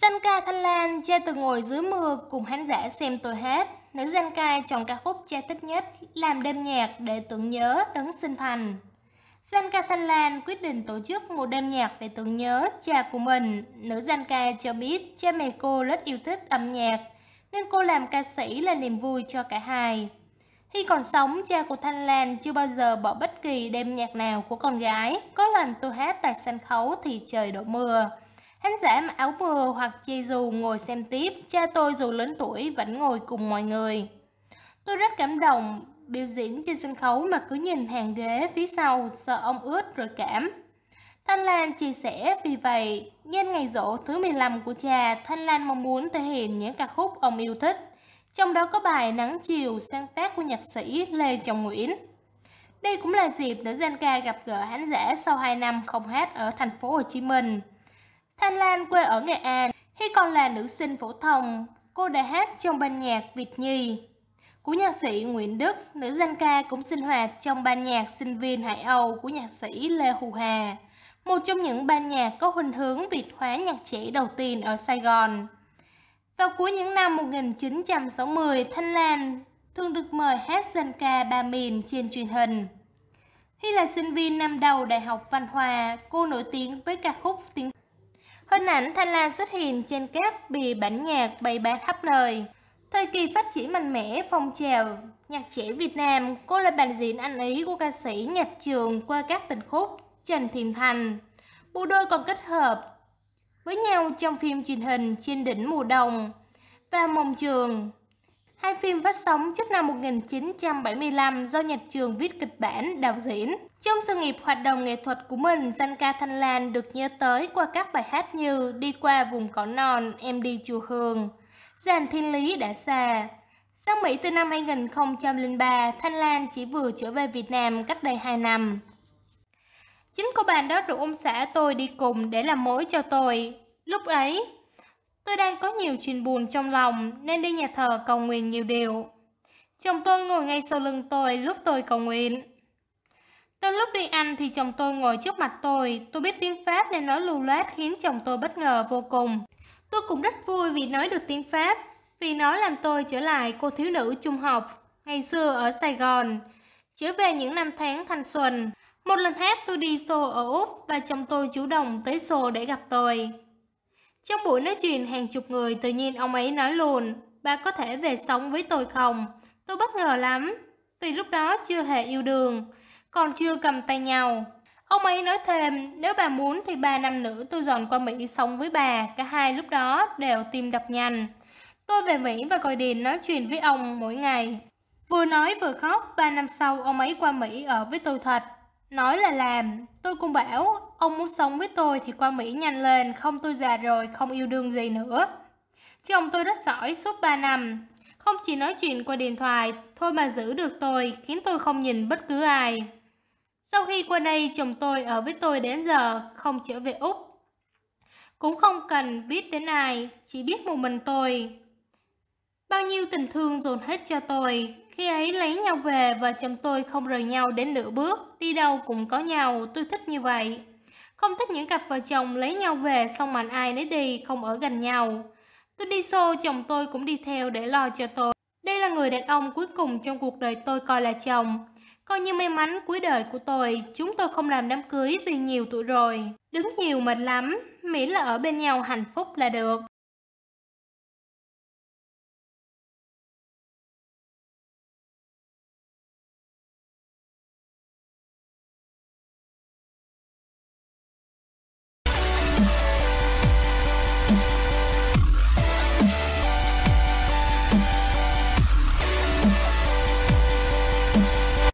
Danh ca Thanh Lan che từ ngồi dưới mưa cùng khán giả xem tôi hát. Nữ danh ca chọn ca khúc che thích nhất làm đêm nhạc để tưởng nhớ đấng sinh thành. Danh ca Thanh Lan quyết định tổ chức một đêm nhạc để tưởng nhớ cha của mình. Nữ danh ca cho biết cha mẹ cô rất yêu thích âm nhạc, nên cô làm ca sĩ là niềm vui cho cả hai. Khi còn sống, cha của Thanh Lan chưa bao giờ bỏ bất kỳ đêm nhạc nào của con gái. Có lần tôi hát tại sân khấu thì trời đổ mưa. Khán giả mặc áo mưa hoặc che dù ngồi xem tiếp, cha tôi dù lớn tuổi vẫn ngồi cùng mọi người. Tôi rất cảm động, biểu diễn trên sân khấu mà cứ nhìn hàng ghế phía sau, sợ ông ướt rồi cảm. Thanh Lan chia sẻ vì vậy, nhân ngày rỗ thứ 15 của cha, Thanh Lan mong muốn thể hiện những ca khúc ông yêu thích trong đó có bài Nắng Chiều sáng tác của nhạc sĩ Lê Trọng Nguyễn. Đây cũng là dịp để Gian ca gặp gỡ khán giả sau 2 năm không hát ở thành phố Hồ Chí Minh. Thanh Lan quê ở Nghệ An, khi còn là nữ sinh phổ thông, cô đã hát trong ban nhạc Việt Nhi. Của nhạc sĩ Nguyễn Đức, nữ danh ca cũng sinh hoạt trong ban nhạc sinh viên Hải Âu của nhạc sĩ Lê Hù Hà, một trong những ban nhạc có hình hướng Việt hóa nhạc trẻ đầu tiên ở Sài Gòn. Vào cuối những năm 1960, Thanh Lan thường được mời hát dân ca ba miền trên truyền hình. Khi là sinh viên năm đầu Đại học Văn Hòa, cô nổi tiếng với ca khúc tiếng Hình ảnh Thanh Lan xuất hiện trên các bì bản nhạc bày bán khắp nơi. Thời kỳ phát triển mạnh mẽ phong trào nhạc trẻ Việt Nam, cô là bạn diễn ăn ý của ca sĩ nhạc trường qua các tình khúc Trần Thiền Thành. Bộ đôi còn kết hợp với nhau trong phim truyền hình Trên đỉnh mùa đông và Mộng Trường. Hai phim phát sóng trước năm 1975 do Nhật Trường viết kịch bản, đạo diễn. Trong sự nghiệp hoạt động nghệ thuật của mình, danh ca Thanh Lan được nhớ tới qua các bài hát như Đi qua vùng cỏ non, Em đi chùa Hương, Giàn thiên lý đã xa. Sang Mỹ từ năm 2003, Thanh Lan chỉ vừa trở về Việt Nam cách đây 2 năm. Chính cô bạn đó rủ ông xã tôi đi cùng để làm mối cho tôi. Lúc ấy, tôi đang có nhiều chuyện buồn trong lòng nên đi nhà thờ cầu nguyện nhiều điều. Chồng tôi ngồi ngay sau lưng tôi lúc tôi cầu nguyện. Từ lúc đi ăn thì chồng tôi ngồi trước mặt tôi, tôi biết tiếng Pháp nên nói lưu loát khiến chồng tôi bất ngờ vô cùng. Tôi cũng rất vui vì nói được tiếng Pháp, vì nó làm tôi trở lại cô thiếu nữ trung học, ngày xưa ở Sài Gòn, trở về những năm tháng thanh xuân. Một lần hết tôi đi xô ở Úc và chồng tôi chủ động tới xô để gặp tôi. Trong buổi nói chuyện hàng chục người tự nhiên ông ấy nói luôn, bà có thể về sống với tôi không? Tôi bất ngờ lắm, vì lúc đó chưa hề yêu đương, còn chưa cầm tay nhau. Ông ấy nói thêm, nếu bà muốn thì ba năm nữa tôi dọn qua Mỹ sống với bà, cả hai lúc đó đều tim đập nhanh. Tôi về Mỹ và gọi điện nói chuyện với ông mỗi ngày. Vừa nói vừa khóc, Ba năm sau ông ấy qua Mỹ ở với tôi thật, Nói là làm, tôi cũng bảo, ông muốn sống với tôi thì qua Mỹ nhanh lên, không tôi già rồi, không yêu đương gì nữa. Chồng tôi rất giỏi suốt 3 năm, không chỉ nói chuyện qua điện thoại, thôi mà giữ được tôi, khiến tôi không nhìn bất cứ ai. Sau khi qua đây, chồng tôi ở với tôi đến giờ, không trở về Úc. Cũng không cần biết đến ai, chỉ biết một mình tôi. Bao nhiêu tình thương dồn hết cho tôi, khi ấy lấy nhau về, và chồng tôi không rời nhau đến nửa bước, đi đâu cũng có nhau, tôi thích như vậy. Không thích những cặp vợ chồng lấy nhau về xong mà ai nấy đi, không ở gần nhau. Tôi đi xô, chồng tôi cũng đi theo để lo cho tôi. Đây là người đàn ông cuối cùng trong cuộc đời tôi coi là chồng. Coi như may mắn cuối đời của tôi, chúng tôi không làm đám cưới vì nhiều tuổi rồi. Đứng nhiều mệt lắm, miễn là ở bên nhau hạnh phúc là được.